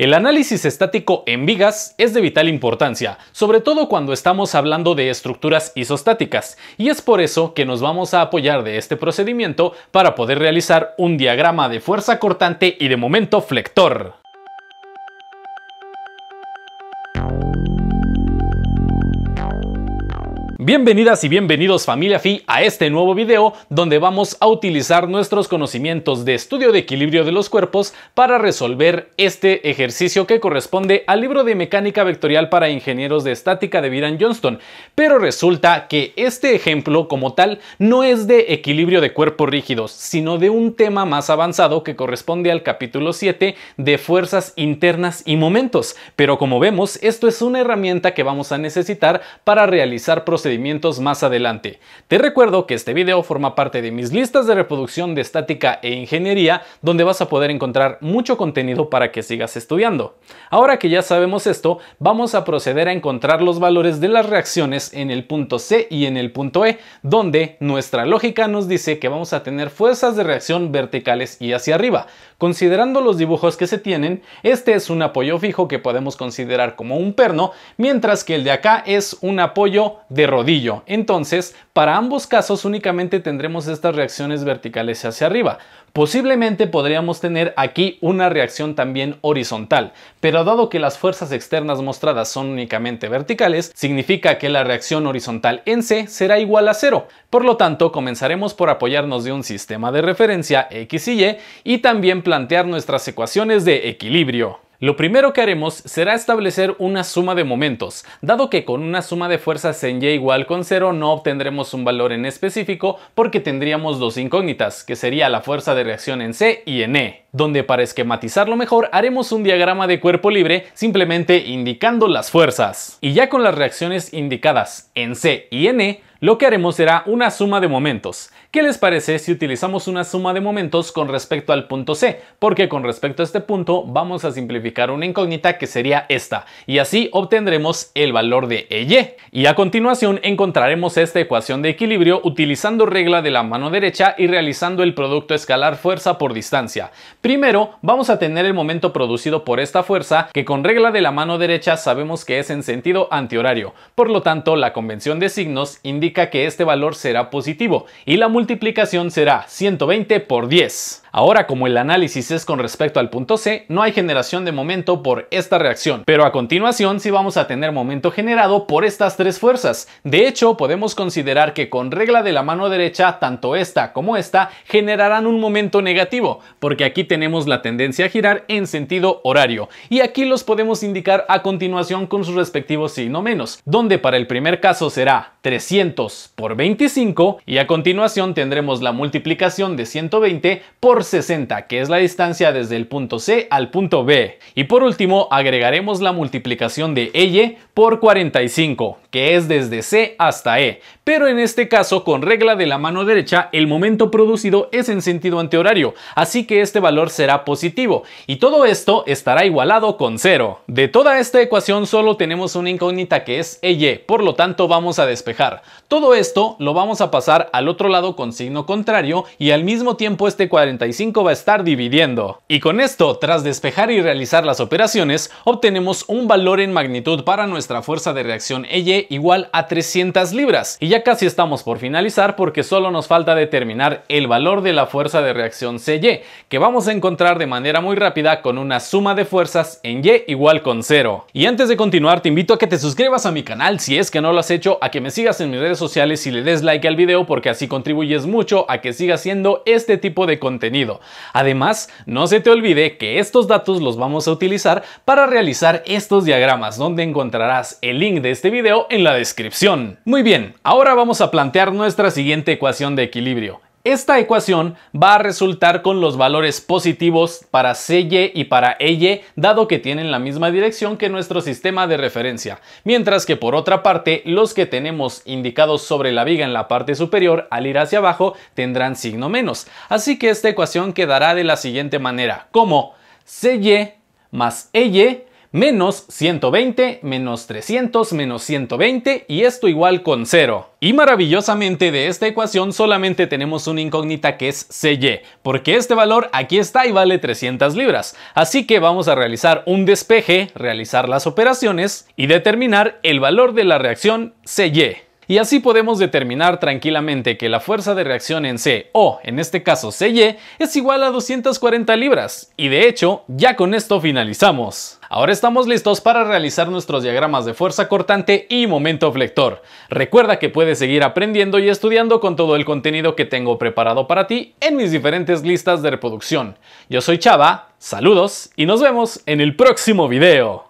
El análisis estático en vigas es de vital importancia, sobre todo cuando estamos hablando de estructuras isostáticas, y es por eso que nos vamos a apoyar de este procedimiento para poder realizar un diagrama de fuerza cortante y de momento flector. Bienvenidas y bienvenidos familia Fi a este nuevo video donde vamos a utilizar nuestros conocimientos de estudio de equilibrio de los cuerpos para resolver este ejercicio que corresponde al libro de mecánica vectorial para ingenieros de estática de Viran Johnston. Pero resulta que este ejemplo como tal no es de equilibrio de cuerpos rígidos, sino de un tema más avanzado que corresponde al capítulo 7 de fuerzas internas y momentos. Pero como vemos, esto es una herramienta que vamos a necesitar para realizar procesos más adelante. Te recuerdo que este video forma parte de mis listas de reproducción de estática e ingeniería, donde vas a poder encontrar mucho contenido para que sigas estudiando. Ahora que ya sabemos esto, vamos a proceder a encontrar los valores de las reacciones en el punto C y en el punto E, donde nuestra lógica nos dice que vamos a tener fuerzas de reacción verticales y hacia arriba. Considerando los dibujos que se tienen, este es un apoyo fijo que podemos considerar como un perno, mientras que el de acá es un apoyo de rotación entonces, para ambos casos únicamente tendremos estas reacciones verticales hacia arriba. Posiblemente podríamos tener aquí una reacción también horizontal, pero dado que las fuerzas externas mostradas son únicamente verticales, significa que la reacción horizontal en C será igual a cero. Por lo tanto, comenzaremos por apoyarnos de un sistema de referencia X y Y y también plantear nuestras ecuaciones de equilibrio. Lo primero que haremos será establecer una suma de momentos, dado que con una suma de fuerzas en Y igual con 0 no obtendremos un valor en específico porque tendríamos dos incógnitas, que sería la fuerza de reacción en C y en E, donde para esquematizarlo mejor haremos un diagrama de cuerpo libre simplemente indicando las fuerzas. Y ya con las reacciones indicadas en C y en E, lo que haremos será una suma de momentos. ¿Qué les parece si utilizamos una suma de momentos con respecto al punto C? Porque con respecto a este punto vamos a simplificar una incógnita que sería esta y así obtendremos el valor de EY. Y a continuación encontraremos esta ecuación de equilibrio utilizando regla de la mano derecha y realizando el producto escalar fuerza por distancia. Primero vamos a tener el momento producido por esta fuerza que con regla de la mano derecha sabemos que es en sentido antihorario. Por lo tanto la convención de signos indica que este valor será positivo y la multiplicación será 120 por 10. Ahora, como el análisis es con respecto al punto C, no hay generación de momento por esta reacción, pero a continuación sí vamos a tener momento generado por estas tres fuerzas. De hecho, podemos considerar que con regla de la mano derecha, tanto esta como esta generarán un momento negativo, porque aquí tenemos la tendencia a girar en sentido horario, y aquí los podemos indicar a continuación con sus respectivos signo menos, donde para el primer caso será 300 por 25, y a continuación tendremos la multiplicación de 120 por 60, que es la distancia desde el punto C al punto B. Y por último, agregaremos la multiplicación de Y por 45, que es desde C hasta E. Pero en este caso, con regla de la mano derecha, el momento producido es en sentido antihorario, así que este valor será positivo. Y todo esto estará igualado con 0. De toda esta ecuación solo tenemos una incógnita que es EY, por lo tanto vamos a despejar. Todo esto lo vamos a pasar al otro lado con signo contrario y al mismo tiempo este 45 va a estar dividiendo. Y con esto, tras despejar y realizar las operaciones, obtenemos un valor en magnitud para nuestra fuerza de reacción EY igual a 300 libras. Y ya casi estamos por finalizar porque solo nos falta determinar el valor de la fuerza de reacción CY, que vamos a encontrar de manera muy rápida con una suma de fuerzas en Y igual con 0. Y antes de continuar, te invito a que te suscribas a mi canal si es que no lo has hecho, a que me sigas en mis redes sociales y le des like al video porque así contribuyes mucho a que siga siendo este tipo de contenido Además, no se te olvide que estos datos los vamos a utilizar para realizar estos diagramas, donde encontrarás el link de este video en la descripción. Muy bien, ahora vamos a plantear nuestra siguiente ecuación de equilibrio. Esta ecuación va a resultar con los valores positivos para CY y para EY, dado que tienen la misma dirección que nuestro sistema de referencia, mientras que por otra parte, los que tenemos indicados sobre la viga en la parte superior, al ir hacia abajo, tendrán signo menos. Así que esta ecuación quedará de la siguiente manera, como CY más EY menos 120, menos 300, menos 120 y esto igual con 0. Y maravillosamente de esta ecuación solamente tenemos una incógnita que es CY, porque este valor aquí está y vale 300 libras. Así que vamos a realizar un despeje, realizar las operaciones y determinar el valor de la reacción CY. Y así podemos determinar tranquilamente que la fuerza de reacción en C, o en este caso CY, es igual a 240 libras. Y de hecho, ya con esto finalizamos. Ahora estamos listos para realizar nuestros diagramas de fuerza cortante y momento flector. Recuerda que puedes seguir aprendiendo y estudiando con todo el contenido que tengo preparado para ti en mis diferentes listas de reproducción. Yo soy Chava, saludos y nos vemos en el próximo video.